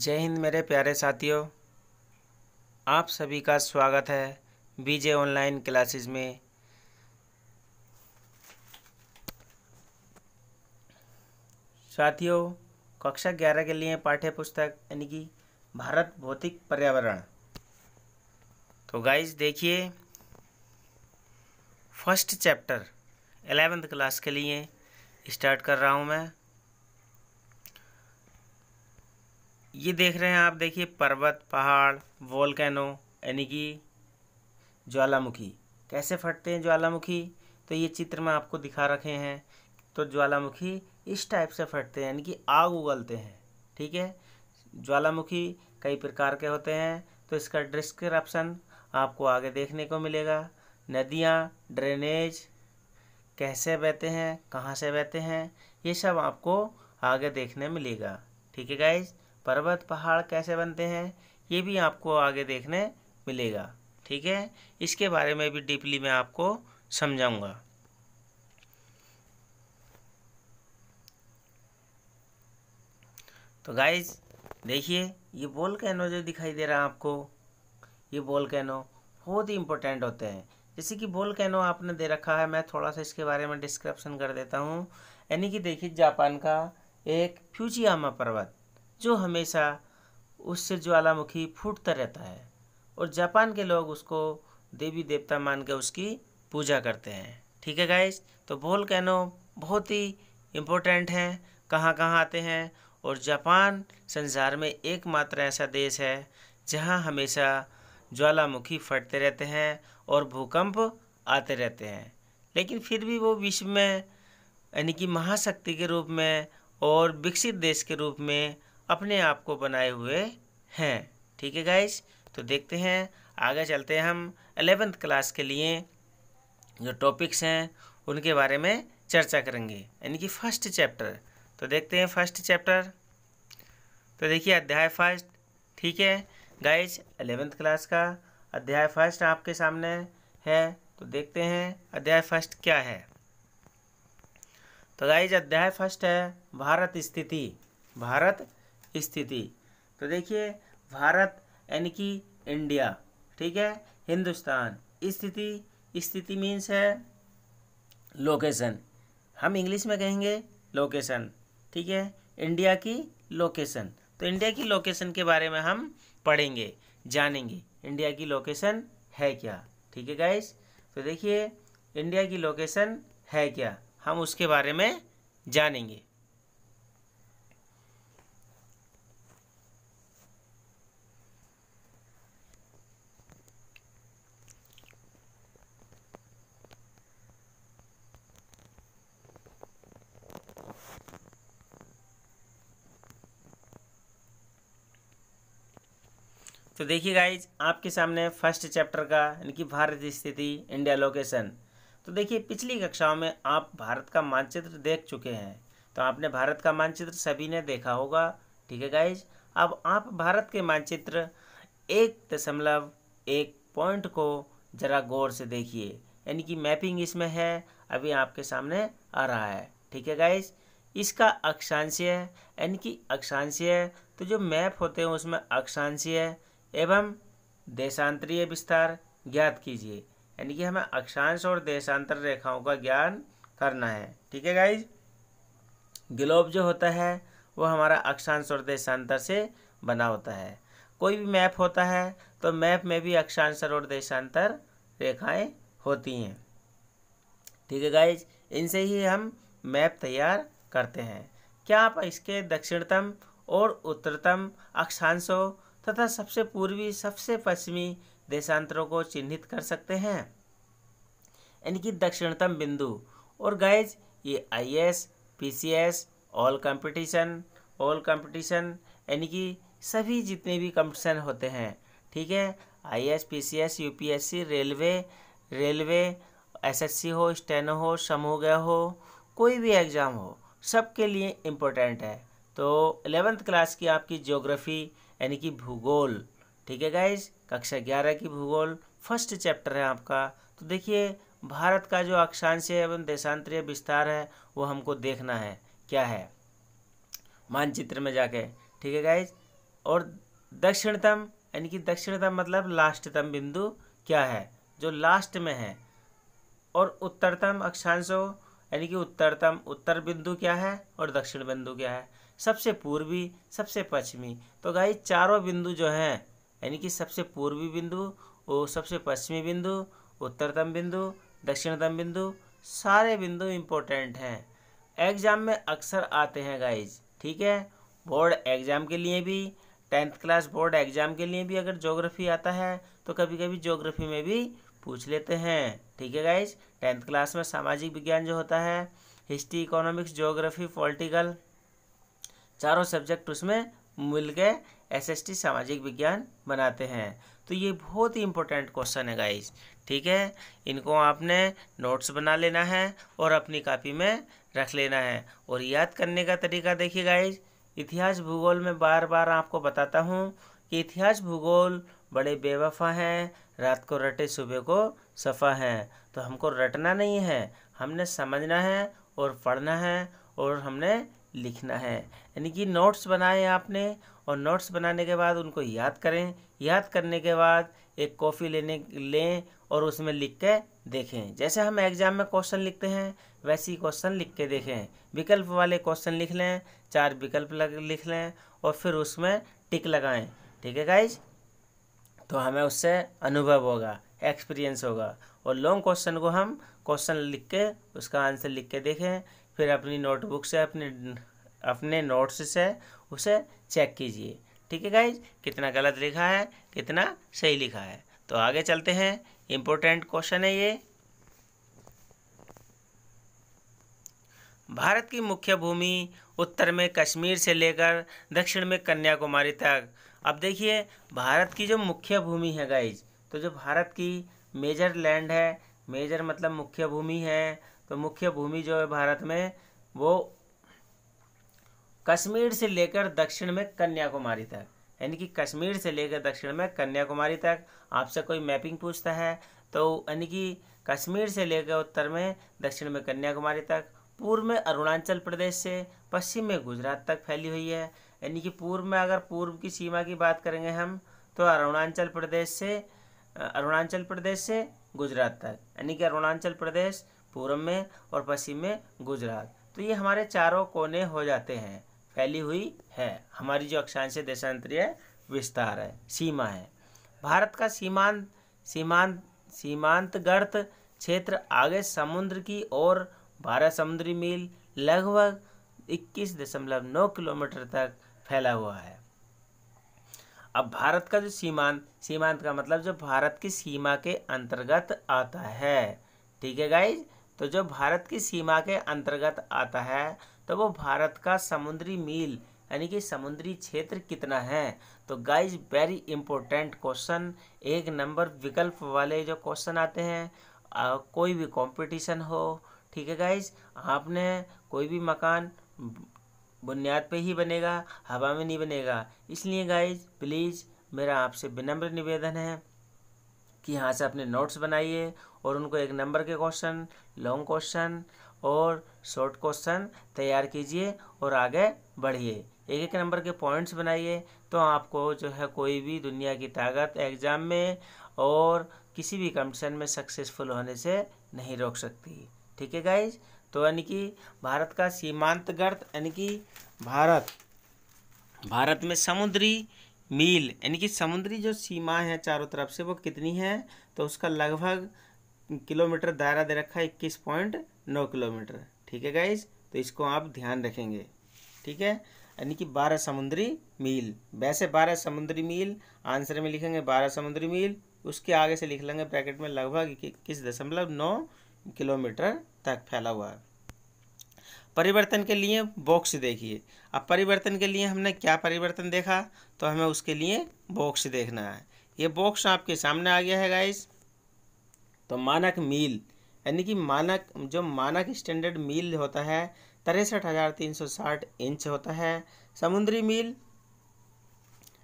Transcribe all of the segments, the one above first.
जय हिंद मेरे प्यारे साथियों आप सभी का स्वागत है बीजे ऑनलाइन क्लासेस में साथियों कक्षा ग्यारह के लिए पाठ्य पुस्तक यानी कि भारत भौतिक पर्यावरण तो गाइस देखिए फर्स्ट चैप्टर एलेवेंथ क्लास के लिए स्टार्ट कर रहा हूँ मैं ये देख रहे हैं आप देखिए पर्वत पहाड़ वोल्केनो यानी कि ज्वालामुखी कैसे फटते हैं ज्वालामुखी तो ये चित्र में आपको दिखा रखे हैं तो ज्वालामुखी इस टाइप से फटते हैं यानी कि आग उगलते हैं ठीक है ज्वालामुखी कई प्रकार के होते हैं तो इसका डिस्क्रिप्शन आपको आगे देखने को मिलेगा नदियाँ ड्रेनेज कैसे बहते हैं कहाँ से बहते हैं ये सब आपको आगे देखने मिलेगा ठीक है गाइज़ पर्वत पहाड़ कैसे बनते हैं ये भी आपको आगे देखने मिलेगा ठीक है इसके बारे में भी डीपली मैं आपको समझाऊंगा तो गाइज देखिए ये बोल कैनो जो दिखाई दे रहा है आपको ये बोल कैनो बहुत ही इंपॉर्टेंट होते हैं जैसे कि बोल कैनो आपने दे रखा है मैं थोड़ा सा इसके बारे में डिस्क्रिप्शन कर देता हूँ यानी कि देखिए जापान का एक फ्यूचियामा पर्वत जो हमेशा उससे ज्वालामुखी फूटता रहता है और जापान के लोग उसको देवी देवता मान के उसकी पूजा करते हैं ठीक है गाइज तो बोल कैनो बहुत ही इम्पोर्टेंट हैं कहाँ कहाँ आते हैं और जापान संसार में एकमात्र ऐसा देश है जहाँ हमेशा ज्वालामुखी फटते रहते हैं और भूकंप आते रहते हैं लेकिन फिर भी वो विश्व में यानी कि महाशक्ति के रूप में और विकसित देश के रूप में अपने आप को बनाए हुए हैं ठीक है गाइस तो देखते हैं आगे चलते हैं हम एलेवेंथ क्लास के लिए जो टॉपिक्स हैं उनके बारे में चर्चा करेंगे यानी कि फर्स्ट चैप्टर तो देखते हैं फर्स्ट चैप्टर तो देखिए अध्याय फर्स्ट ठीक है गाइस एलेवेंथ क्लास का अध्याय फर्स्ट आपके सामने है तो देखते हैं अध्याय फर्स्ट क्या है तो गाइज अध्याय फर्स्ट है भारत स्थिति भारत स्थिति तो देखिए भारत यानी कि इंडिया ठीक है हिंदुस्तान स्थिति स्थिति मीन्स है लोकेशन हम इंग्लिश में कहेंगे लोकेशन ठीक है इंडिया की लोकेशन तो इंडिया की लोकेशन के बारे में हम पढ़ेंगे जानेंगे इंडिया की लोकेशन है क्या ठीक है गाइस तो देखिए इंडिया की लोकेशन है क्या हम उसके बारे में जानेंगे तो देखिए गाइज आपके सामने फर्स्ट चैप्टर का यानी कि भारत स्थिति इंडिया लोकेशन तो देखिए पिछली कक्षाओं में आप भारत का मानचित्र देख चुके हैं तो आपने भारत का मानचित्र सभी ने देखा होगा ठीक है गाइज अब आप भारत के मानचित्र एक दशमलव एक पॉइंट को ज़रा गौर से देखिए यानी कि मैपिंग इसमें है अभी आपके सामने आ रहा है ठीक है गाइज इसका अक्षांशीय यानी कि अक्षांशीय तो जो मैप होते हैं उसमें अक्षांशीय एवं देशांतरीय विस्तार ज्ञात कीजिए यानी कि हमें अक्षांश और देशांतर रेखाओं का ज्ञान करना है ठीक है गाइज ग्लोब जो होता है वो हमारा अक्षांश और देशांतर से बना होता है कोई भी मैप होता है तो मैप में भी अक्षांशर और देशांतर रेखाएं होती हैं ठीक है गाइज इनसे ही हम मैप तैयार करते हैं क्या आप इसके दक्षिणतम और उत्तरतम अक्षांशों तथा सबसे पूर्वी सबसे पश्चिमी देशांतरों को चिन्हित कर सकते हैं यानी कि दक्षिणतम बिंदु और गैज ये I S P C S all competition all competition यानी कि सभी जितने भी कंपटीशन होते हैं ठीक है I S P C S U P S C railway railway S S C हो स्टेनो हो समूह हो कोई भी एग्ज़ाम हो सबके लिए इम्पोर्टेंट है तो एलेवेंथ क्लास की आपकी ज्योग्राफ़ी यानी कि भूगोल ठीक है गाइज कक्षा ग्यारह की भूगोल फर्स्ट चैप्टर है आपका तो देखिए भारत का जो अक्षांश एवं देशांतरीय विस्तार है वो हमको देखना है क्या है मानचित्र में जाके ठीक है गाइज और दक्षिणतम यानी कि दक्षिणतम मतलब लास्टतम बिंदु क्या है जो लास्ट में है और उत्तरतम अक्षांशों यानी कि उत्तरतम उत्तर बिंदु क्या है और दक्षिण बिंदु क्या है सबसे पूर्वी सबसे पश्चिमी तो गाय चारों बिंदु जो हैं यानी कि सबसे पूर्वी बिंदु वो सबसे पश्चिमी बिंदु उत्तरतम बिंदु दक्षिणतम बिंदु सारे बिंदु इम्पोर्टेंट हैं एग्ज़ाम में अक्सर आते हैं गाइज ठीक है बोर्ड एग्ज़ाम के लिए भी टेंथ क्लास बोर्ड एग्ज़ाम के लिए भी अगर जोग्राफ़ी आता है तो कभी कभी ज्योग्राफी में भी पूछ लेते हैं ठीक है गाइज टेंथ क्लास में सामाजिक विज्ञान जो होता है हिस्ट्री इकोनॉमिक्स जोग्राफ़ी पॉलिटिकल चारों सब्जेक्ट उसमें मिल एस एसएसटी सामाजिक विज्ञान बनाते हैं तो ये बहुत ही इंपॉर्टेंट क्वेश्चन है गाइज ठीक है इनको आपने नोट्स बना लेना है और अपनी कापी में रख लेना है और याद करने का तरीका देखिए गाइज इतिहास भूगोल में बार बार आपको बताता हूँ कि इतिहास भूगोल बड़े बेवफा हैं रात को रटे सुबह को सफ़ा हैं तो हमको रटना नहीं है हमने समझना है और पढ़ना है और हमने लिखना है यानी कि नोट्स बनाए आपने और नोट्स बनाने के बाद उनको याद करें याद करने के बाद एक कॉफ़ी लेने लें और उसमें लिख के देखें जैसे हम एग्ज़ाम में क्वेश्चन लिखते हैं वैसे ही क्वेश्चन लिख के देखें विकल्प वाले क्वेश्चन लिख लें चार विकल्प लिख लें और फिर उसमें टिक लगाएं ठीक है गाइज तो हमें उससे अनुभव होगा एक्सपीरियंस होगा और लॉन्ग क्वेश्चन को हम क्वेश्चन लिख के उसका आंसर लिख के देखें फिर अपनी नोटबुक से अपने अपने नोट्स से उसे चेक कीजिए ठीक है गाइज कितना गलत लिखा है कितना सही लिखा है तो आगे चलते हैं इम्पोर्टेंट क्वेश्चन है ये भारत की मुख्य भूमि उत्तर में कश्मीर से लेकर दक्षिण में कन्याकुमारी तक अब देखिए भारत की जो मुख्य भूमि है गाइज तो जो भारत की मेजर लैंड है मेजर मतलब मुख्य भूमि है तो मुख्य भूमि जो है भारत में वो कश्मीर से लेकर दक्षिण में कन्याकुमारी तक यानी कि कश्मीर से लेकर दक्षिण में कन्याकुमारी तक आपसे कोई मैपिंग पूछता है तो यानी कि कश्मीर से लेकर उत्तर में दक्षिण में कन्याकुमारी तक पूर्व में अरुणाचल प्रदेश से पश्चिम में गुजरात तक फैली हुई है यानी कि पूर्व में अगर पूर्व की सीमा की बात करेंगे हम तो अरुणाचल प्रदेश से अरुणाचल प्रदेश से गुजरात तक यानी कि अरुणाचल प्रदेश पूर्व में और पश्चिम में गुजरात तो ये हमारे चारों कोने हो जाते हैं फैली हुई है हमारी जो अक्षांश देशांतरीय विस्तार है सीमा है भारत का सीमांत सीमांत गर्त क्षेत्र आगे समुद्र की ओर बारह समुद्री मील लगभग इक्कीस दशमलव नौ किलोमीटर तक फैला हुआ है अब भारत का जो सीमांत सीमांत का मतलब जो भारत की सीमा के अंतर्गत आता है ठीक है गाइज तो जब भारत की सीमा के अंतर्गत आता है तो वो भारत का समुद्री मील यानी कि समुद्री क्षेत्र कितना है तो गाइज वेरी इंपॉर्टेंट क्वेश्चन एक नंबर विकल्प वाले जो क्वेश्चन आते हैं आ, कोई भी कंपटीशन हो ठीक है गाइज आपने कोई भी मकान बुनियाद पे ही बनेगा हवा में नहीं बनेगा इसलिए गाइज प्लीज़ मेरा आपसे विनम्र निवेदन है कि यहाँ से अपने नोट्स बनाइए और उनको एक नंबर के क्वेश्चन लॉन्ग क्वेश्चन और शॉर्ट क्वेश्चन तैयार कीजिए और आगे बढ़िए एक एक नंबर के पॉइंट्स बनाइए तो आपको जो है कोई भी दुनिया की ताकत एग्ज़ाम में और किसी भी कंपटीशन में सक्सेसफुल होने से नहीं रोक सकती ठीक है गाइज तो यानी कि भारत का सीमांत गर्त यानी कि भारत भारत में समुद्री मील यानी कि समुद्री जो सीमा है चारों तरफ से वो कितनी है तो उसका लगभग किलोमीटर दायरा दे रखा है इक्कीस पॉइंट नौ किलोमीटर ठीक है गाइज तो इसको आप ध्यान रखेंगे ठीक है यानी कि बारह समुद्री मील वैसे बारह समुद्री मील आंसर में लिखेंगे बारह समुद्री मील उसके आगे से लिख लेंगे ब्रैकेट में लगभग इक्कीस दशमलव नौ किलोमीटर तक फैला हुआ है परिवर्तन के लिए बॉक्स देखिए अब परिवर्तन के लिए हमने क्या परिवर्तन देखा तो हमें उसके लिए बॉक्स देखना है ये बॉक्स आपके सामने आ गया है गाइस तो मानक मील यानी कि मानक जो मानक स्टैंडर्ड मील होता है तिरसठ हज़ार तीन सौ साठ इंच होता है समुद्री मील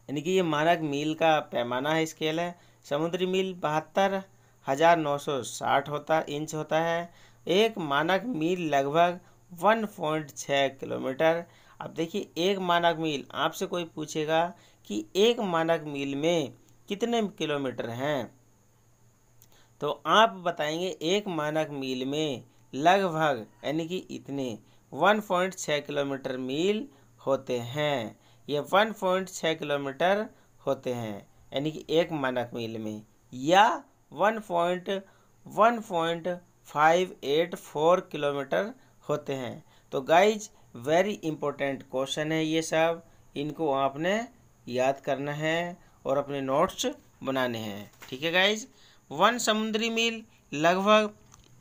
यानी कि ये मानक मील का पैमाना है स्केल है समुद्री मील बहत्तर हज़ार नौ सौ साठ होता इंच होता है एक मानक मील लगभग वन पॉइंट छः किलोमीटर अब देखिए एक मानक मील आपसे कोई पूछेगा कि एक मानक मील में कितने किलोमीटर हैं तो आप बताएंगे एक मानक मील में लगभग यानी कि इतने 1.6 किलोमीटर मील होते हैं ये 1.6 किलोमीटर होते हैं यानी कि एक मानक मील में या 1.1.584 किलोमीटर होते हैं तो गाइज वेरी इंपॉर्टेंट क्वेश्चन है ये सब इनको आपने याद करना है और अपने नोट्स बनाने हैं ठीक है गाइज वन समुद्री मील लगभग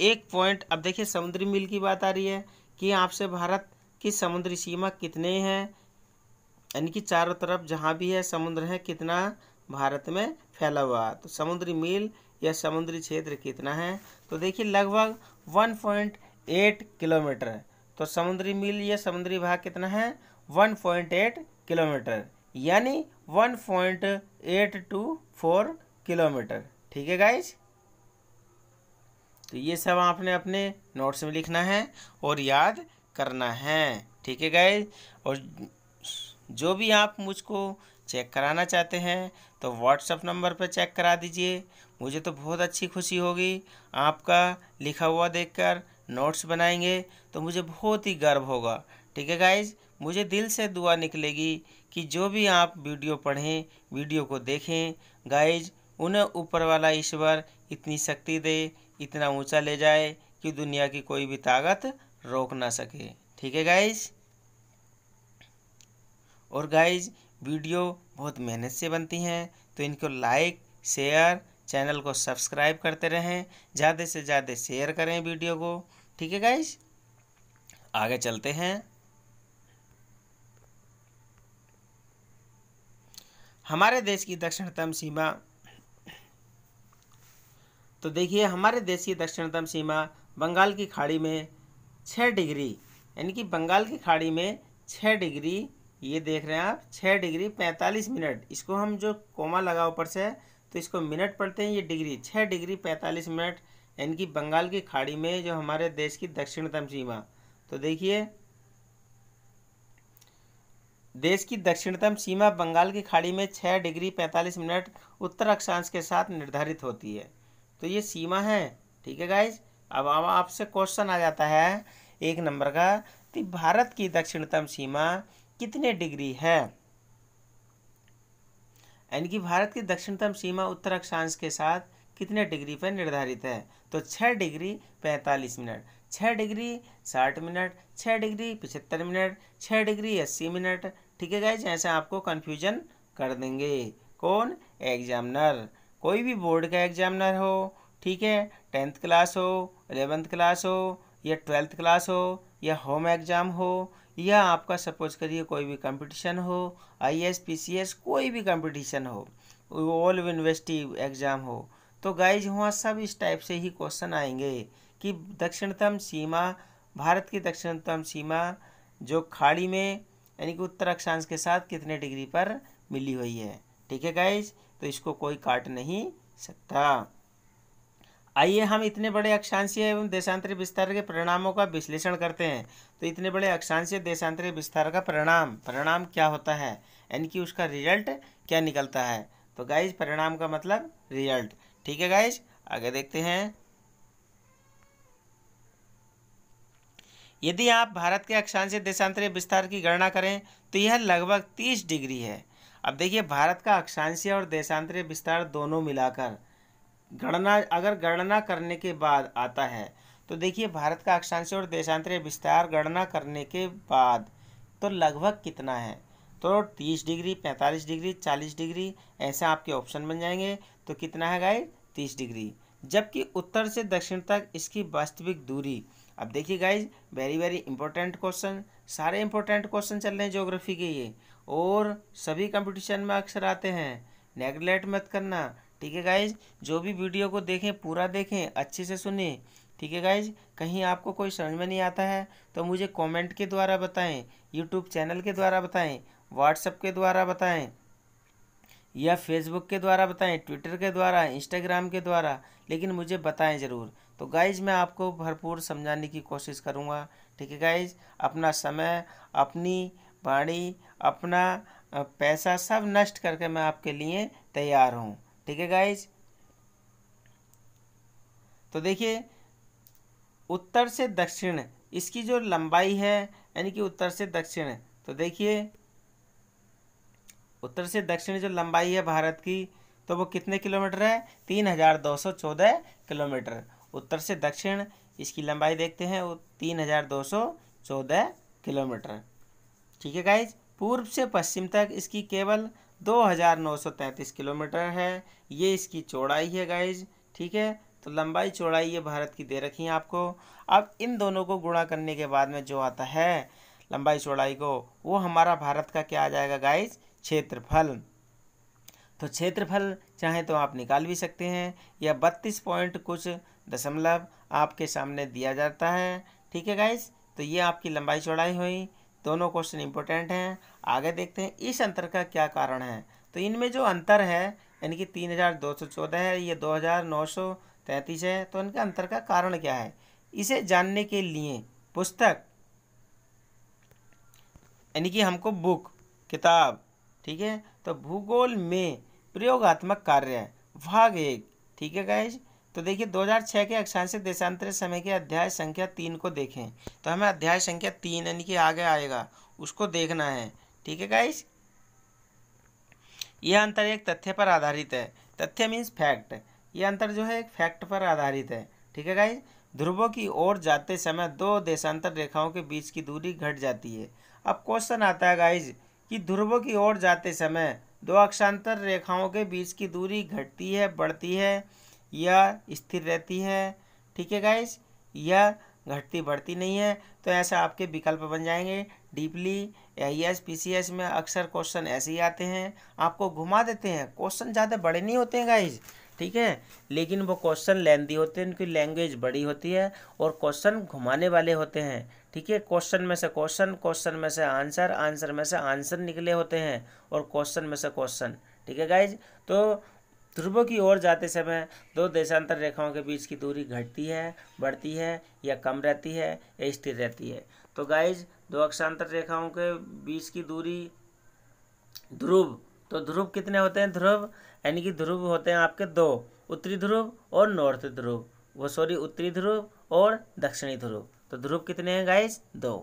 एक पॉइंट अब देखिए समुद्री मील की बात आ रही है कि आपसे भारत की समुद्री सीमा कितने हैं यानी कि चारों तरफ जहाँ भी है समुद्र है कितना भारत में फैला हुआ तो समुद्री मील या समुद्री क्षेत्र कितना है तो देखिए लगभग वन पॉइंट एट किलोमीटर तो समुद्री मील या समुद्री भाग कितना है वन पॉइंट एट किलोमीटर यानी one point eight two four kilometre ठीक है गाइज तो ये सब आपने अपने नोट्स में लिखना है और याद करना है ठीक है गाइज और जो भी आप मुझको चेक कराना चाहते हैं तो व्हाट्सअप नंबर पर चेक करा दीजिए मुझे तो बहुत अच्छी खुशी होगी आपका लिखा हुआ देखकर नोट्स बनाएंगे तो मुझे बहुत ही गर्व होगा ठीक है गाइज मुझे दिल से दुआ निकलेगी कि जो भी आप वीडियो पढ़ें वीडियो को देखें गाइज उन्हें ऊपर वाला ईश्वर इतनी शक्ति दे इतना ऊंचा ले जाए कि दुनिया की कोई भी ताकत रोक ना सके ठीक है गाइज और गाइज वीडियो बहुत मेहनत से बनती हैं तो इनको लाइक शेयर चैनल को सब्सक्राइब करते रहें ज़्यादा से ज़्यादा शेयर करें वीडियो को ठीक है गाइज आगे चलते हैं हमारे देश की दक्षिणतम सीमा तो देखिए हमारे देश की दक्षिणतम सीमा बंगाल की खाड़ी में छः डिग्री यानी कि बंगाल की खाड़ी में छः डिग्री ये देख रहे हैं आप छः डिग्री पैंतालीस मिनट इसको हम जो कोमा लगा ऊपर से तो इसको मिनट पढ़ते हैं ये डिग्री छः डिग्री पैंतालीस मिनट यानी कि बंगाल की खाड़ी में जो हमारे देश की दक्षिणतम सीमा तो देखिए देश की दक्षिणतम सीमा बंगाल की खाड़ी में छः डिग्री पैंतालीस मिनट उत्तर अक्षांश के साथ निर्धारित होती है तो ये सीमा है ठीक है गाइज अब आपसे क्वेश्चन आ जाता है एक नंबर का कि भारत की दक्षिणतम सीमा कितने डिग्री है यानी कि भारत की दक्षिणतम सीमा उत्तर अक्षांश के साथ कितने डिग्री पर निर्धारित है तो छः डिग्री पैंतालीस मिनट छः डिग्री साठ मिनट छः डिग्री पचहत्तर मिनट छः डिग्री अस्सी मिनट ठीक है गए जैसे आपको कन्फ्यूजन कर देंगे कौन एग्जामिनर कोई भी बोर्ड का एग्जामिनर हो ठीक है टेंथ क्लास हो एलेवेंथ क्लास हो या ट्वेल्थ क्लास हो या होम एग्ज़ाम हो या आपका सपोज करिए कोई भी कंपटीशन हो आईएएस एस कोई भी कंपटीशन हो ऑल यूनिवर्सिटी एग्ज़ाम हो तो गाइज वहाँ सब इस टाइप से ही क्वेश्चन आएंगे कि दक्षिणतम सीमा भारत की दक्षिणतम सीमा जो खाड़ी में यानी कि उत्तर अक्षांश के साथ कितने डिग्री पर मिली हुई है ठीक है गाइज तो इसको कोई काट नहीं सकता आइए हम इतने बड़े अक्षांशीय एवं देशांतरी विस्तार के परिणामों का विश्लेषण करते हैं तो इतने बड़े अक्षांशीय देशांतरीय विस्तार का परिणाम परिणाम क्या होता है यानी कि उसका रिजल्ट क्या निकलता है तो गाइज परिणाम का मतलब रिजल्ट ठीक है गाइज आगे देखते हैं यदि आप भारत के अक्षांशीय देशांतरीय विस्तार की गणना करें तो यह लगभग तीस डिग्री है अब देखिए भारत का अक्षांशीय और देशांतरीय विस्तार दोनों मिलाकर गणना अगर गणना करने के बाद आता है तो देखिए भारत का अक्षांश और देशांतरीय विस्तार गणना करने के बाद तो लगभग कितना है तो तीस डिग्री पैंतालीस डिग्री चालीस डिग्री ऐसा आपके ऑप्शन बन जाएंगे तो कितना है गाइड तीस डिग्री जबकि उत्तर से दक्षिण तक इसकी वास्तविक दूरी अब देखिए guys very very important question सारे इंपॉर्टेंट क्वेश्चन चल रहे हैं ज्योग्राफी के ये और सभी कंपटीशन में अक्सर आते हैं नेगलेक्ट मत करना ठीक है गाइज जो भी वीडियो को देखें पूरा देखें अच्छे से सुने ठीक है गाइज कहीं आपको कोई समझ में नहीं आता है तो मुझे कमेंट के द्वारा बताएं यूट्यूब चैनल के द्वारा बताएं व्हाट्सएप के द्वारा बताएं या फेसबुक के द्वारा बताएं ट्विटर के द्वारा इंस्टाग्राम के द्वारा लेकिन मुझे बताएं ज़रूर तो गाइज मैं आपको भरपूर समझाने की कोशिश करूँगा ठीक है गाइज अपना समय अपनी बाणी अपना पैसा सब नष्ट करके मैं आपके लिए तैयार हूँ ठीक है गाइज तो देखिए उत्तर से दक्षिण इसकी जो लंबाई है यानी कि उत्तर से दक्षिण तो देखिए उत्तर से दक्षिण जो लंबाई है भारत की तो वो कितने किलोमीटर है तीन हज़ार दो सौ चौदह किलोमीटर उत्तर से दक्षिण इसकी लंबाई देखते हैं वो तीन हज़ार दो सौ चौदह किलोमीटर ठीक है गाइज पूर्व से पश्चिम तक इसकी केवल दो हज़ार नौ सौ तैंतीस किलोमीटर है ये इसकी चौड़ाई है गाइज ठीक है तो लंबाई चौड़ाई ये भारत की दे रखी है आपको अब इन दोनों को गुणा करने के बाद में जो आता है लंबाई चौड़ाई को वो हमारा भारत का क्या आ जाएगा गाइज क्षेत्रफल तो क्षेत्रफल चाहे तो आप निकाल भी सकते हैं या बत्तीस पॉइंट कुछ दशमलव आपके सामने दिया जाता है ठीक है गाइज तो ये आपकी लंबाई चौड़ाई हुई दोनों क्वेश्चन इंपॉर्टेंट हैं आगे देखते हैं इस अंतर का क्या कारण है तो इनमें जो अंतर है यानी कि तीन हज़ार दो सौ चौदह है ये दो हज़ार नौ सौ तैंतीस है तो इनके अंतर का कारण क्या है इसे जानने के लिए पुस्तक यानी कि हमको बुक किताब ठीक है तो भूगोल में प्रयोगात्मक कार्य भाग एक ठीक है गाइज तो देखिए 2006 के अक्षांश देशांतर समय के अध्याय संख्या तीन को देखें तो हमें अध्याय संख्या तीन यानी कि आगे आएगा उसको देखना है ठीक है गाइज यह अंतर एक तथ्य पर आधारित है तथ्य मीन्स फैक्ट ये अंतर जो है एक फैक्ट पर आधारित है ठीक है गाइज ध्रुवों की ओर जाते समय दो देशांतर रेखाओं के बीच की दूरी घट जाती है अब क्वेश्चन आता है गाइज कि ध्रुवों की ओर जाते समय दो अक्षांतर रेखाओं के बीच की दूरी घटती है बढ़ती है या स्थिर रहती है ठीक है गाइज या घटती बढ़ती नहीं है तो ऐसा आपके विकल्प बन जाएंगे डीपली एस एस में अक्सर क्वेश्चन ऐसे ही आते हैं आपको घुमा देते हैं क्वेश्चन ज़्यादा बड़े नहीं होते हैं गाइज ठीक है लेकिन वो क्वेश्चन लेंदी होते हैं उनकी लैंग्वेज बड़ी होती है और क्वेश्चन घुमाने वाले होते हैं ठीक है क्वेश्चन में से क्वेश्चन क्वेश्चन में से आंसर आंसर में से आंसर निकले होते हैं और क्वेश्चन में से क्वेश्चन ठीक है गाइज तो ध्रुवों की ओर जाते समय दो देशांतर रेखाओं के बीच की दूरी घटती है बढ़ती है या कम रहती है या स्थिर रहती है तो गाइज दो अक्षांतर रेखाओं के बीच की दूरी ध्रुव तो ध्रुव कितने होते हैं ध्रुव यानी कि ध्रुव होते हैं आपके दो उत्तरी ध्रुव और नॉर्थ ध्रुव वो सॉरी उत्तरी ध्रुव और दक्षिणी ध्रुव तो ध्रुव कितने हैं गाइस दो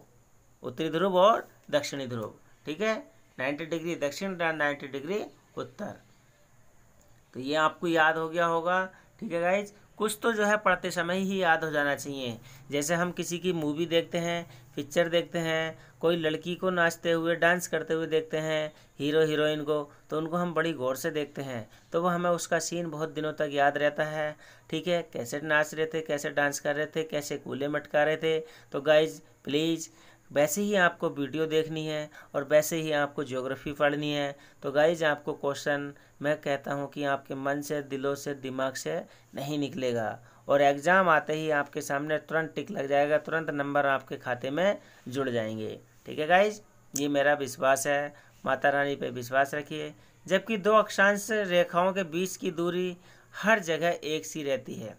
उत्तरी ध्रुव और दक्षिणी ध्रुव ठीक है नाइन्टी डिग्री दक्षिण नाइन्टी डिग्री उत्तर तो ये आपको याद हो गया होगा ठीक है गाइज कुछ तो जो है पढ़ते समय ही याद हो जाना चाहिए जैसे हम किसी की मूवी देखते हैं पिक्चर देखते हैं कोई लड़की को नाचते हुए डांस करते हुए देखते हैं हीरो हीरोइन को तो उनको हम बड़ी गौर से देखते हैं तो वह हमें उसका सीन बहुत दिनों तक याद रहता है ठीक है कैसे नाच रहे थे कैसे डांस कर रहे थे कैसे कूले मटका रहे थे तो गाइज प्लीज़ वैसे ही आपको वीडियो देखनी है और वैसे ही आपको ज्योग्राफी पढ़नी है तो गाइज आपको क्वेश्चन मैं कहता हूँ कि आपके मन से दिलों से दिमाग से नहीं निकलेगा और एग्ज़ाम आते ही आपके सामने तुरंत टिक लग जाएगा तुरंत नंबर आपके खाते में जुड़ जाएंगे ठीक है गाइज ये मेरा विश्वास है माता रानी पे विश्वास रखिए जबकि दो अक्षांश रेखाओं के बीच की दूरी हर जगह एक सी रहती है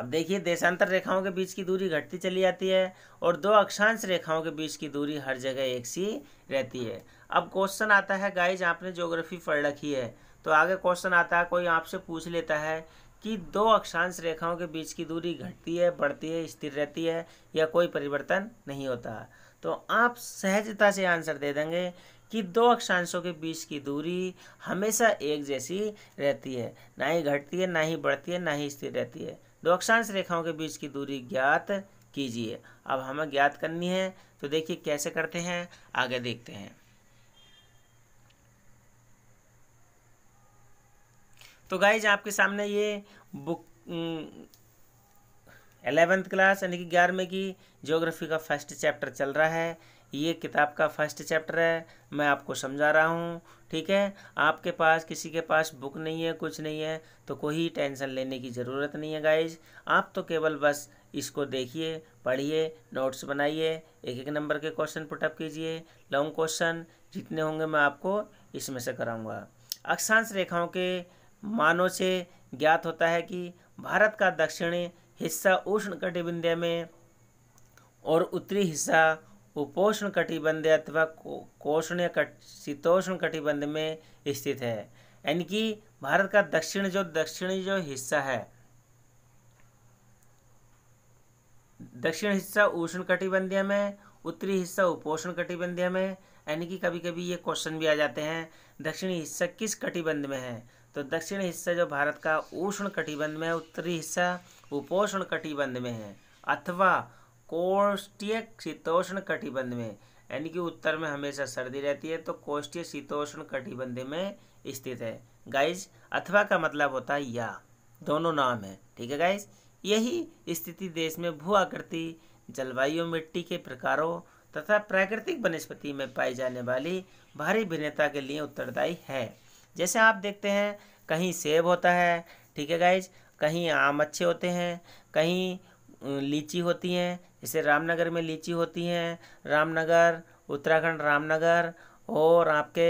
अब देखिए देशांतर रेखाओं के बीच की दूरी घटती चली जाती है और दो अक्षांश रेखाओं के बीच की दूरी हर जगह एक सी रहती है अब क्वेश्चन आता है गाइज आपने ज्योग्राफी पढ़ रखी है तो आगे क्वेश्चन आता है कोई आपसे पूछ लेता है कि दो अक्षांश रेखाओं के बीच की दूरी घटती है बढ़ती है स्थिर रहती है या कोई परिवर्तन नहीं होता तो आप सहजता से आंसर दे देंगे कि दो अक्षांशों के बीच की दूरी हमेशा एक जैसी रहती है ना ही घटती है ना ही बढ़ती है ना ही स्थिर रहती है दो अक्षांश रेखाओं के बीच की दूरी ज्ञात कीजिए अब हमें ज्ञात करनी है तो देखिए कैसे करते हैं आगे देखते हैं तो गाइज आपके सामने ये बुक एलेवेंथ क्लास यानी कि ग्यारहवीं की ज्योग्राफी का फर्स्ट चैप्टर चल रहा है ये किताब का फर्स्ट चैप्टर है मैं आपको समझा रहा हूँ ठीक है आपके पास किसी के पास बुक नहीं है कुछ नहीं है तो कोई टेंशन लेने की ज़रूरत नहीं है गाइज आप तो केवल बस इसको देखिए पढ़िए नोट्स बनाइए एक एक नंबर के क्वेश्चन पुटअप कीजिए लॉन्ग क्वेश्चन जितने होंगे मैं आपको इसमें से कराऊँगा अक्षांश रेखाओं के मानों से ज्ञात होता है कि भारत का दक्षिणी हिस्सा उष्ण कटिबंधीय में और उत्तरी हिस्सा उपोष्ण कटिबंध अथवा कोष्ण कट शीतोष्ण कटिबंध में स्थित है यानी कि भारत का दक्षिण जो दक्षिणी जो हिस्सा है दक्षिण हिस्सा उष्ण कटिबंधीय में उत्तरी हिस्सा उपोषण कटिबंधीय में यानी कि कभी कभी ये क्वेश्चन भी आ जाते हैं दक्षिणी हिस्सा किस कटिबंध में है तो दक्षिण हिस्सा जो भारत का उष्ण कटिबंध में है उत्तरी हिस्सा उपोष्ण कटिबंध में है अथवा कोष्टीय शीतोष्ण कटिबंध में यानी कि उत्तर में हमेशा सर्दी रहती है तो कोष्टीय शीतोष्ण कटिबंध में स्थित है गाइज अथवा का मतलब होता है या दोनों नाम है ठीक है गाइज यही स्थिति देश में भू आकृति जलवायु मिट्टी के प्रकारों तथा प्राकृतिक वनस्पति में पाई जाने वाली भारी भिन्नता के लिए उत्तरदायी है जैसे आप देखते हैं कहीं सेब होता है ठीक है गाइज कहीं आम अच्छे होते हैं कहीं लीची होती हैं जैसे रामनगर में लीची होती हैं रामनगर उत्तराखंड रामनगर और आपके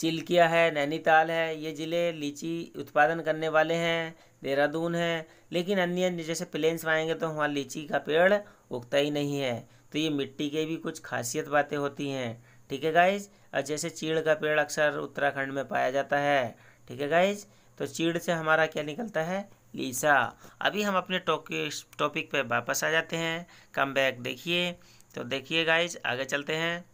चिल्किया है नैनीताल है ये ज़िले लीची उत्पादन करने वाले हैं देहरादून है लेकिन अन्य जैसे प्लेन्स में आएंगे तो वहाँ लीची का पेड़ उगता ही नहीं है तो ये मिट्टी के भी कुछ खासियत बातें होती हैं ठीक है गाइज जैसे चीड़ का पेड़ अक्सर उत्तराखंड में पाया जाता है ठीक है गाइज तो चीड़ से हमारा क्या निकलता है लीसा अभी हम अपने टॉपिक पे वापस आ जाते हैं कम बैक देखिए तो देखिए गाइज आगे चलते हैं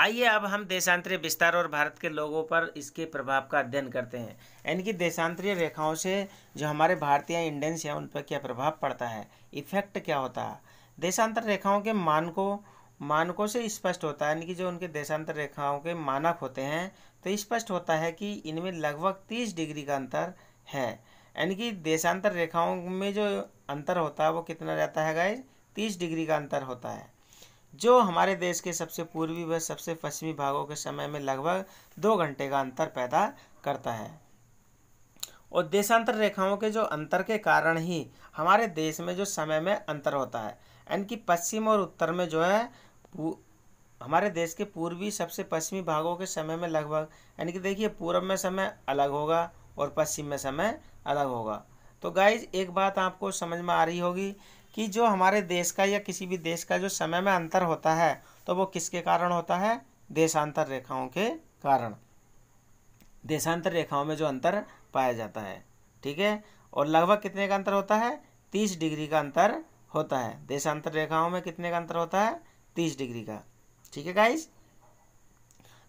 आइए अब हम देशांतरीय विस्तार और भारत के लोगों पर इसके प्रभाव का अध्ययन करते हैं यानी कि देशांतरीय रेखाओं से जो हमारे भारतीय इंडियंस हैं उन पर क्या प्रभाव पड़ता है इफेक्ट क्या होता है देशांतर रेखाओं के मान को मानकों से स्पष्ट होता है यानी कि जो उनके देशांतर रेखाओं के मानक होते हैं तो स्पष्ट होता है कि इनमें लगभग तीस डिग्री का अंतर है यानी कि देशांतर रेखाओं में जो अंतर होता है वो कितना रहता है गाइज तीस डिग्री का अंतर होता है जो हमारे देश के सबसे पूर्वी व सबसे पश्चिमी भागों के समय में लगभग दो घंटे का अंतर पैदा करता है और देशांतर रेखाओं के जो अंतर के कारण ही हमारे देश में जो समय में अंतर होता है यानी कि पश्चिम और उत्तर में जो है हमारे देश के पूर्वी सबसे पश्चिमी भागों के समय में लगभग यानी कि देखिए पूर्व में समय अलग होगा और पश्चिम में समय अलग होगा तो गाइज एक बात आपको समझ में आ रही होगी कि जो हमारे देश का या किसी भी देश का जो समय में अंतर होता है तो वो किसके कारण होता है देशांतर रेखाओं के कारण देशांतर रेखाओं में जो अंतर पाया जाता है ठीक है और लगभग कितने का अंतर होता है तीस डिग्री का अंतर होता है देशांतर रेखाओं में कितने का अंतर होता है तीस डिग्री का ठीक है गाइस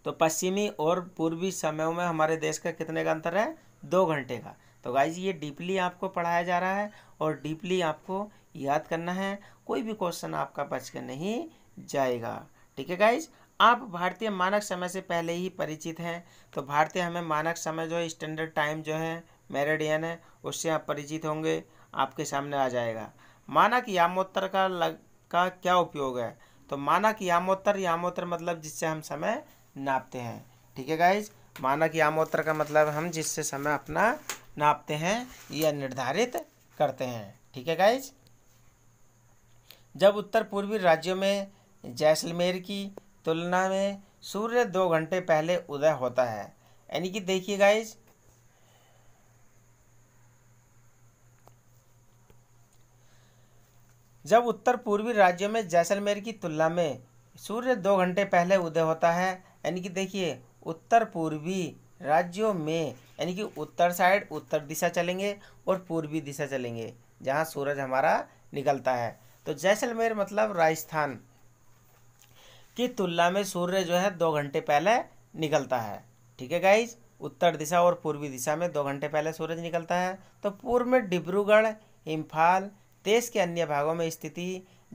तो पश्चिमी और पूर्वी समयों में हमारे देश का कितने का अंतर है दो घंटे का तो गाइज ये डीपली आपको पढ़ाया जा रहा है और डीपली आपको याद करना है कोई भी क्वेश्चन आपका बच कर नहीं जाएगा ठीक है गाइज आप भारतीय मानक समय से पहले ही परिचित हैं तो भारतीय हमें मानक समय जो है स्टैंडर्ड टाइम जो है मेरेडियन है उससे आप परिचित होंगे आपके सामने आ जाएगा मानक यामोत्तर का लग का क्या उपयोग है तो मानक यामोत्तर यामोत्तर मतलब जिससे हम समय नापते हैं ठीक है गाइज मानक यामोत्तर का मतलब हम जिससे समय अपना नापते हैं या निर्धारित करते हैं ठीक है गाइज जब उत्तर पूर्वी राज्यों में जैसलमेर की तुलना में सूर्य दो घंटे पहले उदय होता है यानी कि देखिए गाइज जब उत्तर पूर्वी राज्यों में जैसलमेर की तुलना में सूर्य दो घंटे पहले उदय होता है यानी कि देखिए उत्तर पूर्वी राज्यों में यानी कि उत्तर साइड उत्तर दिशा चलेंगे और पूर्वी दिशा चलेंगे जहाँ सूरज हमारा निकलता है तो जैसलमेर मतलब राजस्थान की तुलना में सूर्य जो है दो घंटे पहले निकलता है ठीक है गाइज उत्तर दिशा और पूर्वी दिशा में दो घंटे पहले सूरज निकलता है तो पूर्व में डिब्रूगढ़ इम्फाल देश के अन्य भागों में स्थिति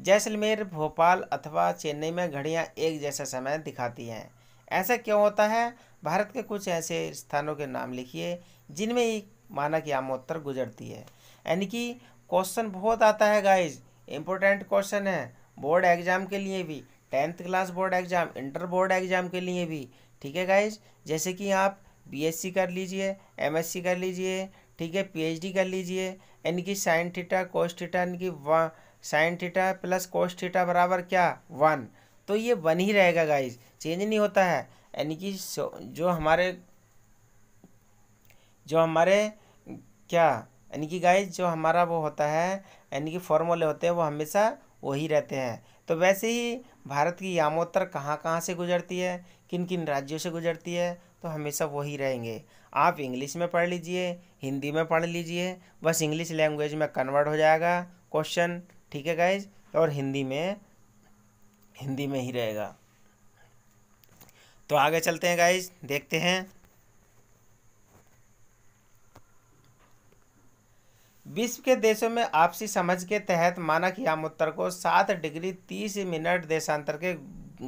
जैसलमेर भोपाल अथवा चेन्नई में घड़ियाँ एक जैसा समय दिखाती हैं ऐसा क्यों होता है भारत के कुछ ऐसे स्थानों के नाम लिखिए जिनमें एक माना यामोत्तर गुजरती है यानी कि क्वेश्चन बहुत आता है गाइज इम्पोर्टेंट क्वेश्चन है बोर्ड एग्जाम के लिए भी tenth class board exam inter board exam के लिए भी ठीक है गाइज जैसे कि आप बी कर लीजिए एम कर लीजिए ठीक है पी कर लीजिए यानी कि साइन थीटा कोस थीटा यानी कि sine theta plus cos theta बराबर क्या वन तो ये वन ही रहेगा गाइज चेंज नहीं होता है यानी कि जो हमारे जो हमारे क्या यानी कि गाइज जो हमारा वो होता है यानी कि फॉर्मूले होते हैं वो हमेशा वही रहते हैं तो वैसे ही भारत की यामोत्तर कहाँ कहाँ से गुजरती है किन किन राज्यों से गुजरती है तो हमेशा वही रहेंगे आप इंग्लिश में पढ़ लीजिए हिंदी में पढ़ लीजिए बस इंग्लिश लैंग्वेज में कन्वर्ट हो जाएगा क्वेश्चन ठीक है गाइज और हिंदी में हिंदी में ही रहेगा तो आगे चलते हैं गाइज देखते हैं विश्व के देशों में आपसी समझ के तहत मानक याम उत्तर को सात डिग्री तीस मिनट देशांतर के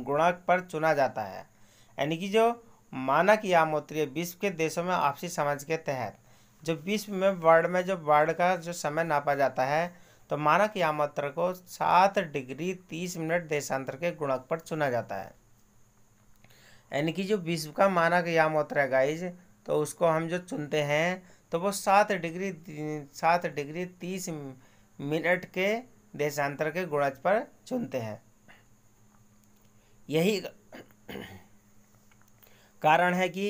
गुणक पर चुना जाता है यानी कि जो मानक या मोत्री है विश्व के देशों में आपसी समझ के तहत जो विश्व में वर्ल्ड में जो वर्ल्ड का जो समय नापा जाता है तो मानक या मोत्र को सात डिग्री तीस मिनट देशांतर के गुणक पर चुना जाता है यानी कि जो विश्व का मानक या मोत्र है गाइज तो उसको हम जो चुनते हैं तो वो सात डिग्री सात डिग्री तीस मिनट के देशांतर के गुणज पर चुनते हैं यही कारण है कि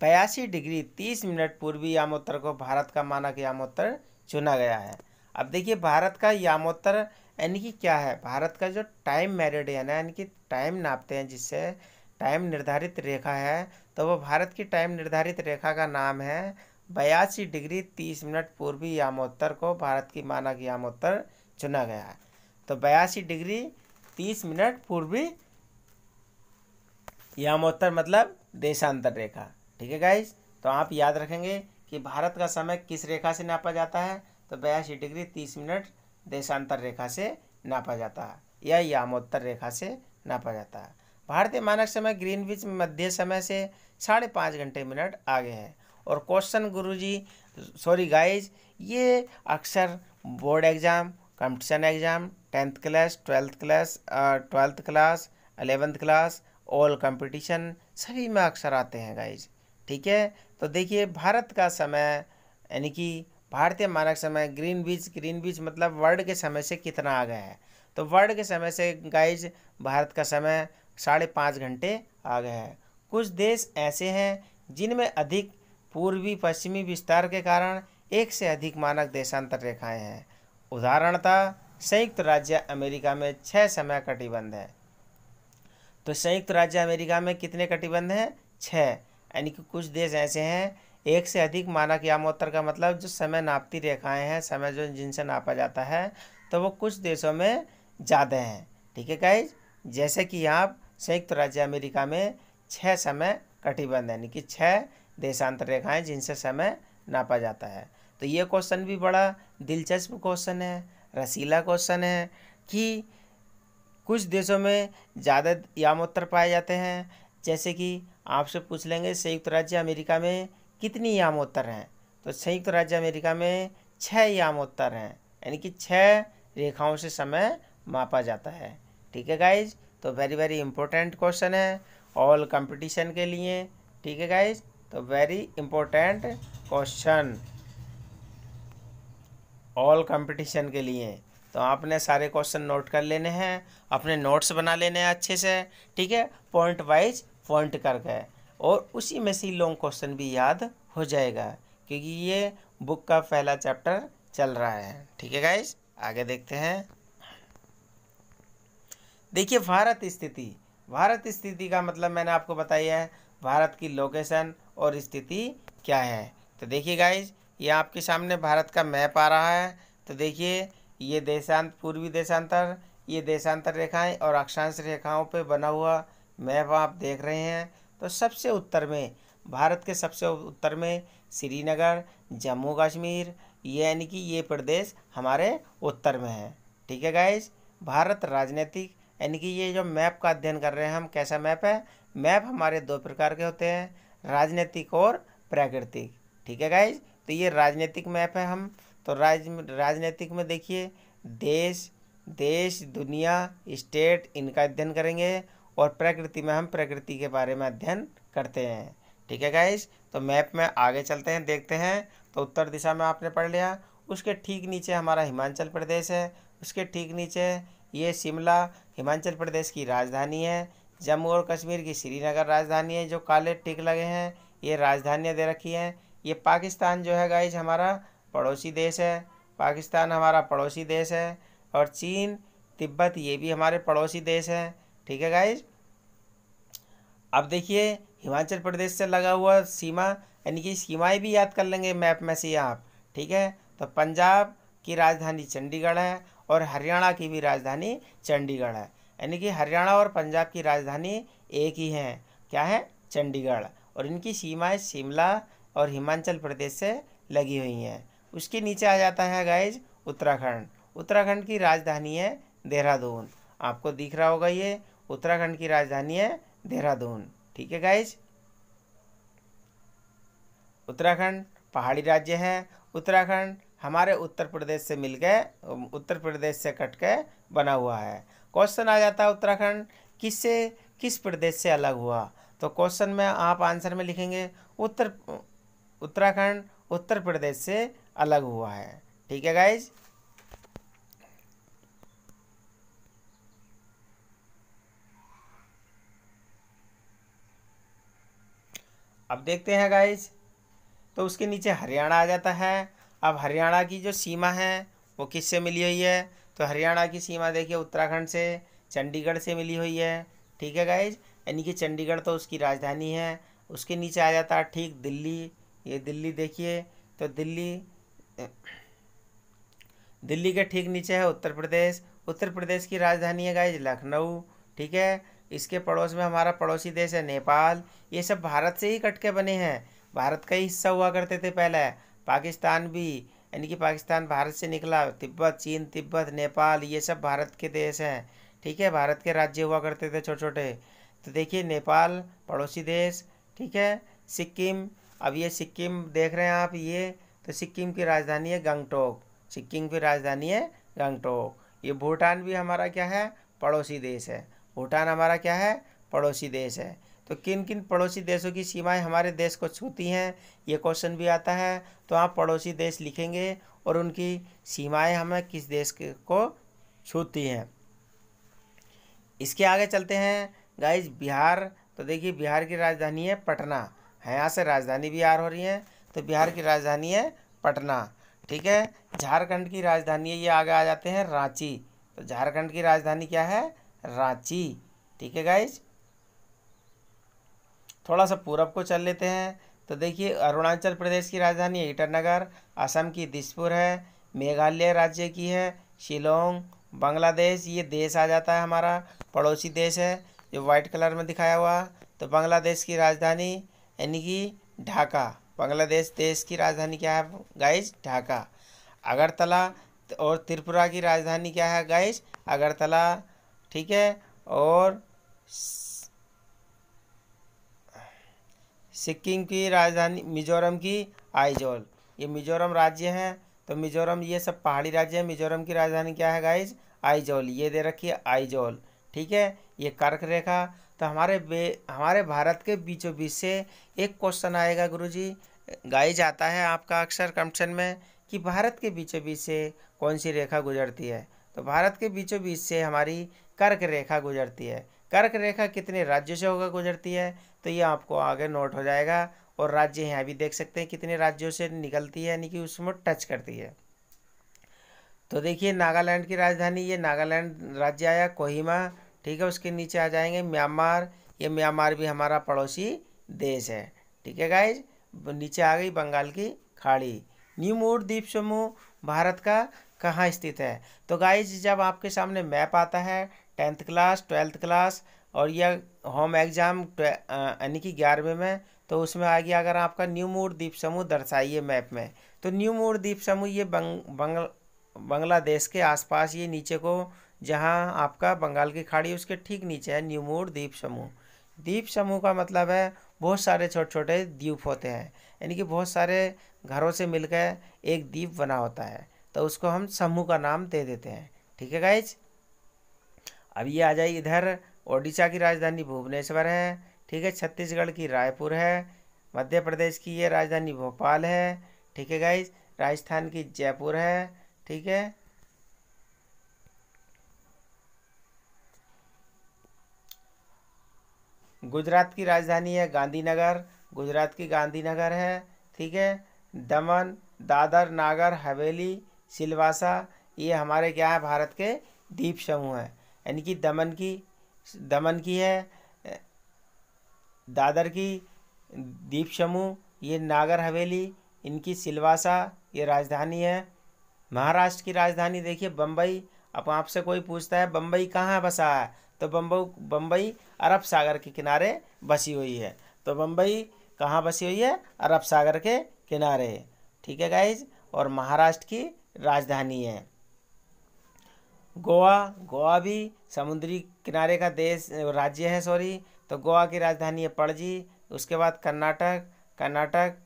बयासी डिग्री तीस मिनट पूर्वी यामोत्तर को भारत का मानक यामोत्तर चुना गया है अब देखिए भारत का यामोत्तर यानी कि क्या है भारत का जो टाइम मेरिडियन है यानी कि टाइम नापते हैं जिससे टाइम निर्धारित रेखा है तो वह भारत की टाइम निर्धारित रेखा का नाम है बयासी डिग्री तीस मिनट पूर्वी यामोत्तर को भारत की मानक यामोत्तर चुना गया है तो बयासी डिग्री तीस मिनट पूर्वी यामोत्तर मतलब देशांतर रेखा ठीक है गाइज तो आप याद रखेंगे कि भारत का समय किस रेखा से नापा जाता है तो बयासी डिग्री तीस मिनट देशांतर रेखा से नापा जाता है या यामोत्तर रेखा से नापा जाता है भारतीय मानक समय ग्रीनविच मध्य समय से साढ़े पाँच घंटे मिनट आगे है और क्वेश्चन गुरुजी सॉरी गाइज ये अक्सर board exam competition exam tenth class twelfth class twelfth class eleventh class all competition सभी में अक्सर आते हैं गाइज ठीक है तो देखिए भारत का समय यानी कि भारतीय मानक समय ग्रीन बीच ग्रीन बीच मतलब वर्ल्ड के समय से कितना आ गया है तो वर्ल्ड के समय से गाइज भारत का समय साढ़े पाँच घंटे आ गया है कुछ देश ऐसे हैं जिनमें अधिक पूर्वी पश्चिमी विस्तार के कारण एक से अधिक मानक देशांतर रेखाएं हैं उदाहरणतः संयुक्त राज्य अमेरिका में छः समय कटिबंध है तो संयुक्त राज्य अमेरिका में कितने कटिबंध हैं छः यानी कि कुछ देश ऐसे हैं एक से अधिक मानक यामोत्तर का मतलब जो समय नापती रेखाएं हैं समय जो जिनसे नापा जाता है तो वो कुछ देशों में ज़्यादा हैं ठीक है गाइज जैसे कि आप संयुक्त राज्य अमेरिका में छः समय कटिबंध यानी कि छः देशांतर रेखाएँ जिनसे समय नापा जाता है तो ये क्वेश्चन भी बड़ा दिलचस्प क्वेश्चन है रसीला क्वेश्चन है कि कुछ देशों में ज़्यादा यामोत्तर पाए जाते हैं जैसे कि आपसे पूछ लेंगे संयुक्त राज्य अमेरिका में कितनी यामोत्तर हैं तो संयुक्त राज्य अमेरिका में छः यामोत्तर हैं यानी कि छः रेखाओं से समय मापा जाता है ठीक है गाइज तो वेरी वेरी इंपॉर्टेंट क्वेश्चन है ऑल कंपटीशन के लिए ठीक है गाइज तो very important question all competition के लिए तो आपने सारे क्वेश्चन नोट कर लेने हैं अपने नोट्स बना लेने हैं अच्छे से ठीक है पॉइंट वाइज पॉइंट करके और उसी में से लॉन्ग क्वेश्चन भी याद हो जाएगा क्योंकि ये बुक का पहला चैप्टर चल रहा है ठीक है गाइज आगे देखते हैं देखिए भारत स्थिति भारत स्थिति का मतलब मैंने आपको बताया है भारत की लोकेशन और स्थिति क्या है तो देखिए गाइज ये आपके सामने भारत का मैप आ रहा है तो देखिए ये देशांत पूर्वी देशांतर ये देशांतर रेखाएं और अक्षांश रेखाओं पे बना हुआ मैप आप देख रहे हैं तो सबसे उत्तर में भारत के सबसे उत्तर में श्रीनगर जम्मू कश्मीर ये यानी कि ये प्रदेश हमारे उत्तर में है ठीक है गाइज भारत राजनीतिक यानी कि ये जो मैप का अध्ययन कर रहे हैं हम कैसा मैप है मैप हमारे दो प्रकार के होते हैं राजनीतिक और प्राकृतिक ठीक है गाइज तो ये राजनीतिक मैप है हम तो राज राजनीतिक में देखिए देश देश दुनिया स्टेट इनका अध्ययन करेंगे और प्रकृति में हम प्रकृति के बारे में अध्ययन करते हैं ठीक है गाइस तो मैप में आगे चलते हैं देखते हैं तो उत्तर दिशा में आपने पढ़ लिया उसके ठीक नीचे हमारा हिमाचल प्रदेश है उसके ठीक नीचे ये शिमला हिमाचल प्रदेश की राजधानी है जम्मू और कश्मीर की श्रीनगर राजधानी है जो काले टिक लगे हैं ये राजधानियाँ दे रखी हैं ये पाकिस्तान जो है गाइज हमारा पड़ोसी देश है पाकिस्तान हमारा पड़ोसी देश है और चीन तिब्बत ये भी हमारे पड़ोसी देश हैं ठीक है गाइज अब देखिए हिमाचल प्रदेश से लगा हुआ सीमा यानी कि सीमाएँ भी याद कर लेंगे मैप में से आप ठीक है तो पंजाब की राजधानी चंडीगढ़ है और हरियाणा की भी राजधानी चंडीगढ़ है यानी कि हरियाणा और पंजाब की राजधानी एक ही है क्या है चंडीगढ़ और इनकी सीमाएं शिमला और हिमाचल प्रदेश से लगी हुई हैं उसके नीचे आ जाता है गाइज उत्तराखंड उत्तराखंड की राजधानी है देहरादून आपको दिख रहा होगा ये उत्तराखंड की राजधानी है देहरादून ठीक है गाइज उत्तराखंड पहाड़ी राज्य है उत्तराखंड हमारे उत्तर प्रदेश से मिल गए उत्तर प्रदेश से कट के बना हुआ है क्वेश्चन आ जाता है उत्तराखंड किससे किस प्रदेश से अलग हुआ तो क्वेश्चन में आप आंसर में लिखेंगे उत्तर उत्तराखंड उत्तर प्रदेश से अलग हुआ है ठीक है गाइज अब देखते हैं गाइज तो उसके नीचे हरियाणा आ जाता है अब हरियाणा की जो सीमा है वो किससे मिली हुई है तो हरियाणा की सीमा देखिए उत्तराखंड से चंडीगढ़ से मिली हुई है ठीक है गाइज यानी कि चंडीगढ़ तो उसकी राजधानी है उसके नीचे आ जाता है ठीक दिल्ली ये दिल्ली देखिए तो दिल्ली दिल्ली के ठीक नीचे है उत्तर प्रदेश उत्तर प्रदेश की राजधानी है गाइज लखनऊ ठीक है इसके पड़ोस में हमारा पड़ोसी देश है नेपाल ये सब भारत से ही कट के बने हैं भारत का ही हिस्सा हुआ करते थे पहले पाकिस्तान भी यानी कि पाकिस्तान भारत से निकला तिब्बत चीन तिब्बत नेपाल ये सब भारत के देश हैं ठीक है भारत के राज्य हुआ करते थे छोटे छोटे तो देखिए नेपाल पड़ोसी देश ठीक है सिक्किम अब ये सिक्किम देख रहे हैं आप ये तो सिक्किम की राजधानी है गंगटोक सिक्किम की राजधानी है गंगटोक ये भूटान भी हमारा क्या है पड़ोसी देश है भूटान हमारा क्या है पड़ोसी देश है तो किन किन पड़ोसी देशों की सीमाएं हमारे देश को छूती हैं ये क्वेश्चन भी आता है तो आप पड़ोसी देश लिखेंगे और उनकी सीमाएं हमें किस देश को छूती हैं इसके आगे चलते हैं गाइज बिहार तो देखिए बिहार की राजधानी है पटना है यहाँ से राजधानी बिहार हो रही है तो बिहार की राजधानी है पटना ठीक है झारखंड की राजधानी है ये आगे आ जाते हैं रांची तो झारखंड की राजधानी क्या है रांची ठीक है गाइज थोड़ा सा पूरब को चल लेते हैं तो देखिए अरुणाचल प्रदेश की राजधानी है ईटानगर असम की दिसपुर है मेघालय राज्य की है शिलोंग बांग्लादेश ये देश आ जाता है हमारा पड़ोसी देश है जो वाइट कलर में दिखाया हुआ तो बांग्लादेश की राजधानी यानी कि ढाका बांग्लादेश देश की राजधानी क्या है गाइज ढाका अगरतला और त्रिपुरा की राजधानी क्या है गाइज अगरतला ठीक है और सिक्किम की राजधानी मिजोरम की आइजोल ये मिजोरम राज्य है तो मिजोरम ये सब पहाड़ी राज्य है मिजोरम की राजधानी क्या है गाइज आइजोल ये दे रखी है आइजोल ठीक है ये कर्क रेखा तो हमारे बे हमारे भारत के बीचों बीच से एक क्वेश्चन आएगा गुरुजी गाई जाता है आपका अक्सर कमशन में कि भारत के बीचों बीच से कौन सी रेखा गुजरती है तो भारत के बीचों बीच से हमारी कर्क रेखा गुजरती है कर्क रेखा कितने राज्यों से होकर गुजरती है तो ये आपको आगे नोट हो जाएगा और राज्य यहाँ भी देख सकते हैं कितने राज्यों से निकलती है यानी कि उसमें टच करती है तो देखिए नागालैंड की राजधानी ये नागालैंड राज्य आया कोहिमा ठीक है उसके नीचे आ जाएंगे म्यांमार ये म्यांमार भी हमारा पड़ोसी देश है ठीक है गाइज नीचे आ गई बंगाल की खाड़ी न्यू मोर द्वीप समूह भारत का कहाँ स्थित है तो गाइज जब आपके सामने मैप आता है टेंथ क्लास ट्वेल्थ क्लास और यह होम एग्ज़ाम यानी कि ग्यारहवें में तो उसमें आ गया अगर आपका न्यू मोर द्वीप समूह दर्शाइए मैप में तो न्यू मोर द्वीप समूह ये बंग बंग बांग्लादेश के आसपास ये नीचे को जहाँ आपका बंगाल की खाड़ी उसके ठीक नीचे है न्यूमोर द्वीप समूह द्वीप समूह का मतलब है बहुत सारे छोटे छोटे द्वीप होते हैं यानी कि बहुत सारे घरों से मिलकर एक द्वीप बना होता है तो उसको हम समूह का नाम दे देते हैं ठीक है गाइज अब ये आ जाए इधर ओडिशा की राजधानी भुवनेश्वर है ठीक है छत्तीसगढ़ की रायपुर है मध्य प्रदेश की ये राजधानी भोपाल है ठीक है गाइज राजस्थान की जयपुर है ठीक है गुजरात की राजधानी है गांधीनगर गुजरात की गांधीनगर है ठीक है दमन दादर नागर हवेली सिलवासा ये हमारे क्या है भारत के द्वीप समूह हैं यानी कि दमन की दमन की है दादर की द्वीप समूह ये नागर हवेली इनकी सिलवासा ये राजधानी है महाराष्ट्र की राजधानी देखिए बम्बई अब आपसे कोई पूछता है बम्बई कहाँ बसा है तो बम्बई बम्बई अरब सागर के किनारे बसी हुई है तो बम्बई कहाँ बसी हुई है अरब सागर के किनारे ठीक है गाइज और महाराष्ट्र की राजधानी है गोवा गोवा भी समुद्री किनारे का देश राज्य है सॉरी तो गोवा की राजधानी है पणजी उसके बाद कर्नाटक कर्नाटक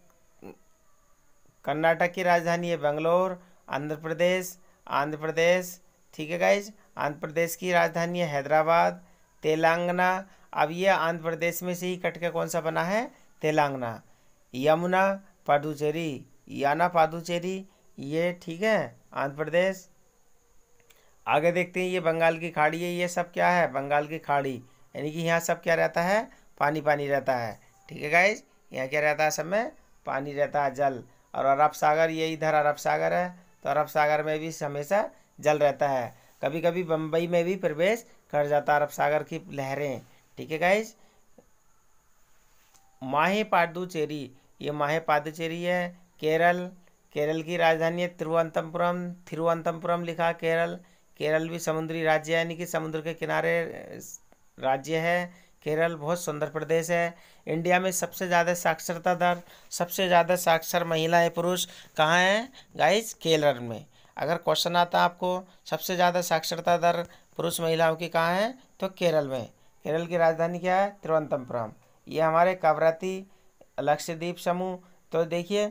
कर्नाटक की राजधानी है बेंगलोर आंध्र प्रदेश आंध्र प्रदेश ठीक है गाइज आंध्र प्रदेश की राजधानी है हैदराबाद तेलंगाना अब यह आंध्र प्रदेश में से ही कट के कौन सा बना है तेलंगाना यमुना पादुचेरी याना पादुचेरी ये ठीक है आंध्र प्रदेश आगे देखते हैं ये बंगाल की खाड़ी है ये सब क्या है बंगाल की खाड़ी यानी कि यहाँ सब क्या रहता है पानी पानी रहता है ठीक है गाइज यहाँ क्या रहता है सब में पानी रहता है जल और अरब सागर ये इधर अरब सागर है तो अरब सागर में भी हमेशा जल रहता है कभी कभी बम्बई में भी प्रवेश कर जाता अरब सागर की लहरें ठीक है गाइज माहे पादुचेरी ये माहे पादुचेरी है केरल केरल की राजधानी है तिरुवनंतपुरम तिरुवनंतपुरम लिखा केरल केरल भी समुद्री राज्य है यानी कि समुद्र के किनारे राज्य है केरल बहुत सुंदर प्रदेश है इंडिया में सबसे ज़्यादा साक्षरता दर सबसे ज़्यादा साक्षर महिला है पुरुष कहाँ हैं गाइज केरल में अगर क्वेश्चन आता आपको सबसे ज़्यादा साक्षरता दर पुरुष महिलाओं की कहाँ है तो केरल में केरल की राजधानी क्या है तिरुवनंतपुरम ये हमारे कावराती लक्षद्वीप समूह तो देखिए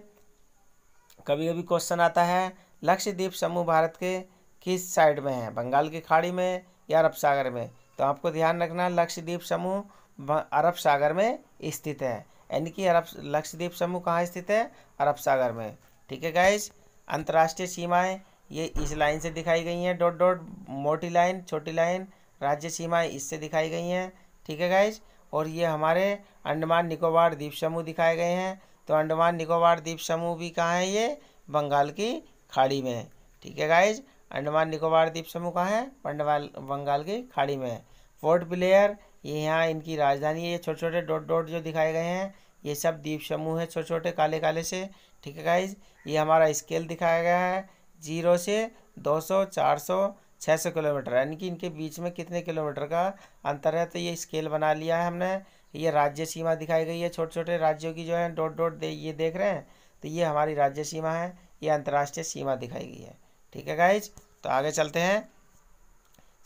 कभी कभी क्वेश्चन आता है लक्षद्वीप समूह भारत के किस साइड में है बंगाल की खाड़ी में या अरब सागर में तो आपको ध्यान रखना लक्षद्वीप समूह अरब सागर में स्थित है यानी कि अरब लक्षद्वीप समूह कहाँ स्थित है अरब सागर में ठीक है गाइज अंतर्राष्ट्रीय सीमाएँ ये इस लाइन से दिखाई गई हैं डॉट डॉट मोटी लाइन छोटी लाइन राज्य सीमा इससे दिखाई गई हैं ठीक है गाइज और ये हमारे अंडमान निकोबार द्वीप समूह दिखाए गए हैं तो अंडमान निकोबार द्वीप समूह भी कहाँ है ये बंगाल की खाड़ी में ठीक है गाइज अंडमान निकोबार द्वीप समूह कहाँ है पंडवाल बंगाल की खाड़ी में है पोर्ट ब्लेयर ये यहाँ इनकी राजधानी है ये छोटे छोटे डॉट डॉट जो दिखाए गए हैं ये सब द्वीप समूह है छोटे छोटे काले काले से ठीक है गाइज ये हमारा स्केल दिखाया गया है जीरो से दो सौ चार सौ छः सौ किलोमीटर यानी कि इनके बीच में कितने किलोमीटर का अंतर है तो ये स्केल बना लिया है हमने ये राज्य सीमा दिखाई गई है छोटे छोटे राज्यों की जो है डॉट डॉट दे ये देख रहे हैं तो ये हमारी राज्य सीमा है ये अंतर्राष्ट्रीय सीमा दिखाई गई है ठीक है गाइज तो आगे चलते हैं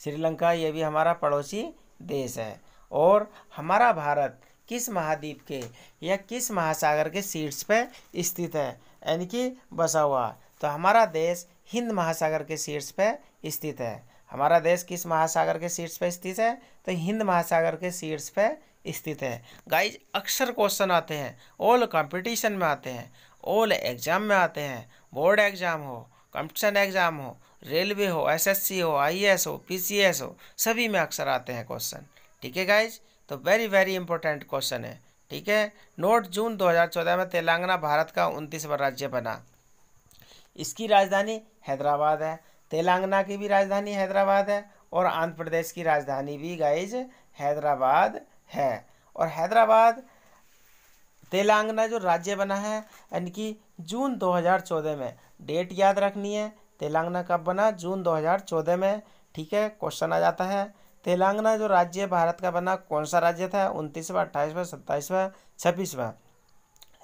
श्रीलंका ये भी हमारा पड़ोसी देश है और हमारा भारत किस महाद्वीप के या किस महासागर के सीट्स पर स्थित है यानी कि बसा हुआ तो हमारा देश हिंद महासागर के शीर्ष पर स्थित है हमारा देश किस महासागर के शीर्ष पर स्थित है तो हिंद महासागर के शीर्ष पर स्थित है गाइज अक्सर क्वेश्चन आते हैं ऑल कंपटीशन में आते हैं ऑल एग्जाम में आते हैं बोर्ड एग्जाम हो कंपटीशन एग्जाम हो रेलवे हो एसएससी हो आईएएस हो पीसीएस हो सभी में अक्सर आते हैं क्वेश्चन ठीक है गाइज तो वेरी वेरी इंपॉर्टेंट क्वेश्चन है ठीक है नोट जून 2014 में तेलंगाना भारत का उनतीसवा राज्य बना इसकी राजधानी हैदराबाद है तेलंगाना की भी राजधानी हैदराबाद है और आंध्र प्रदेश की राजधानी भी गाइज हैदराबाद है और हैदराबाद तेलंगाना जो राज्य बना है यानी कि जून 2014 में डेट याद रखनी है तेलंगाना कब बना जून 2014 में ठीक है क्वेश्चन आ जाता है तेलंगाना जो राज्य भारत का बना कौन सा राज्य था उनतीसवा अट्ठाईसवा सत्ताईसवा छब्बीसवा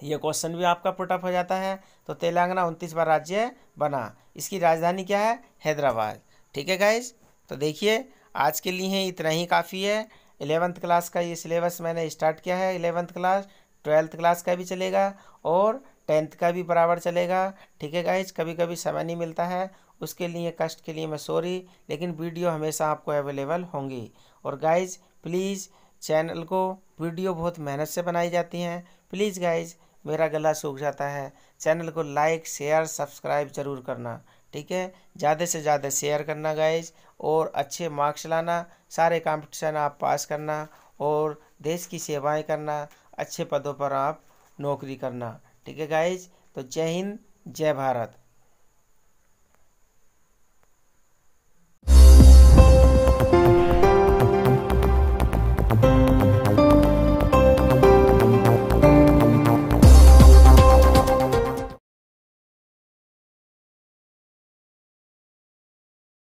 ये क्वेश्चन भी आपका पुटअप हो जाता है तो तेलंगाना उनतीस बार राज्य बना इसकी राजधानी क्या है हैदराबाद ठीक है गाइज तो देखिए आज के लिए इतना ही काफ़ी है एलेवंथ क्लास का ये सिलेबस मैंने स्टार्ट किया है एलेवंथ क्लास ट्वेल्थ क्लास का भी चलेगा और टेंथ का भी बराबर चलेगा ठीक है गाइज कभी कभी समय नहीं मिलता है उसके लिए कष्ट के लिए मैं सॉरी लेकिन वीडियो हमेशा आपको अवेलेबल होंगी और गाइज प्लीज़ चैनल को वीडियो बहुत मेहनत से बनाई जाती हैं प्लीज़ गाइज़ मेरा गला सूख जाता है चैनल को लाइक शेयर सब्सक्राइब जरूर करना ठीक है ज़्यादा से ज़्यादा शेयर करना गाइज और अच्छे मार्क्स लाना सारे कॉम्पिटिशन आप पास करना और देश की सेवाएँ करना अच्छे पदों पर आप नौकरी करना ठीक है गाइज तो जय हिंद जय भारत